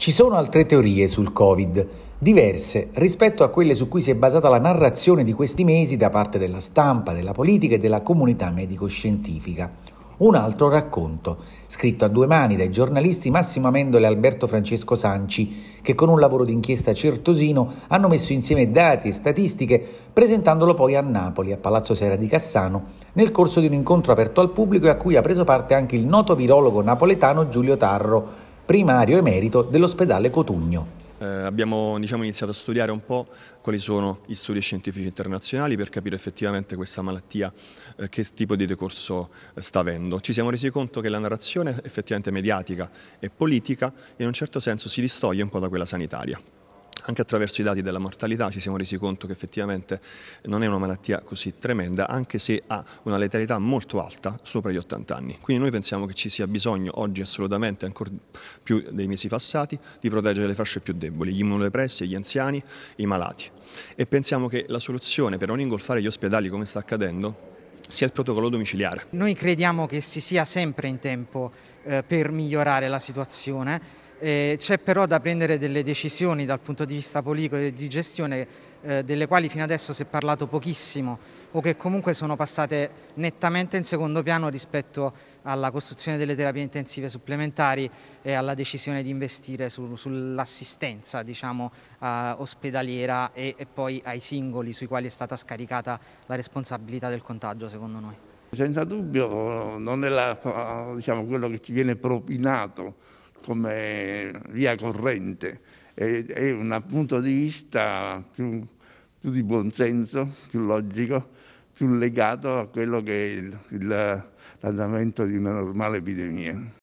Ci sono altre teorie sul Covid, diverse rispetto a quelle su cui si è basata la narrazione di questi mesi da parte della stampa, della politica e della comunità medico-scientifica. Un altro racconto, scritto a due mani dai giornalisti Massimo Amendola e Alberto Francesco Sanci, che con un lavoro d'inchiesta certosino hanno messo insieme dati e statistiche, presentandolo poi a Napoli, a Palazzo Sera di Cassano, nel corso di un incontro aperto al pubblico e a cui ha preso parte anche il noto virologo napoletano Giulio Tarro, primario emerito dell'ospedale Cotugno. Eh, abbiamo diciamo, iniziato a studiare un po' quali sono gli studi scientifici internazionali per capire effettivamente questa malattia eh, che tipo di decorso eh, sta avendo. Ci siamo resi conto che la narrazione effettivamente mediatica e politica in un certo senso si distoglie un po' da quella sanitaria anche attraverso i dati della mortalità ci siamo resi conto che effettivamente non è una malattia così tremenda, anche se ha una letalità molto alta, sopra gli 80 anni. Quindi noi pensiamo che ci sia bisogno oggi assolutamente, ancora più dei mesi passati, di proteggere le fasce più deboli, gli immunodepressi, gli anziani, i malati. E pensiamo che la soluzione per non ingolfare gli ospedali come sta accadendo sia il protocollo domiciliare. Noi crediamo che si sia sempre in tempo eh, per migliorare la situazione eh, c'è però da prendere delle decisioni dal punto di vista politico e di gestione eh, delle quali fino adesso si è parlato pochissimo o che comunque sono passate nettamente in secondo piano rispetto alla costruzione delle terapie intensive supplementari e alla decisione di investire su, sull'assistenza diciamo, eh, ospedaliera e, e poi ai singoli sui quali è stata scaricata la responsabilità del contagio secondo noi. Senza dubbio non è la, diciamo, quello che ci viene propinato come via corrente, è, è un punto di vista più, più di senso, più logico, più legato a quello che è l'andamento di una normale epidemia.